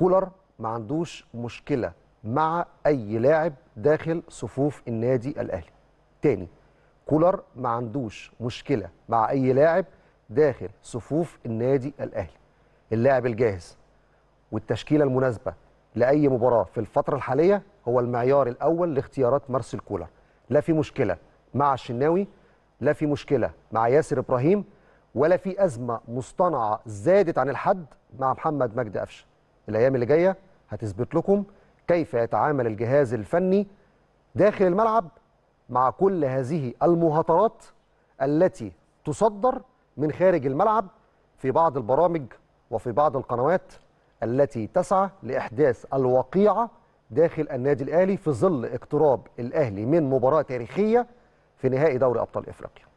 كولر ما عندوش مشكله مع اي لاعب داخل صفوف النادي الاهلي تاني كولر ما عندوش مشكله مع اي لاعب داخل صفوف النادي الاهلي اللاعب الجاهز والتشكيله المناسبه لاي مباراه في الفتره الحاليه هو المعيار الاول لاختيارات مارسيل كولر لا في مشكله مع الشناوي لا في مشكله مع ياسر ابراهيم ولا في ازمه مصطنعه زادت عن الحد مع محمد مجدي قفشه الايام اللي جايه هتثبت لكم كيف يتعامل الجهاز الفني داخل الملعب مع كل هذه المهاترات التي تصدر من خارج الملعب في بعض البرامج وفي بعض القنوات التي تسعى لاحداث الوقيعه داخل النادي الاهلي في ظل اقتراب الاهلي من مباراه تاريخيه في نهائي دوري ابطال افريقيا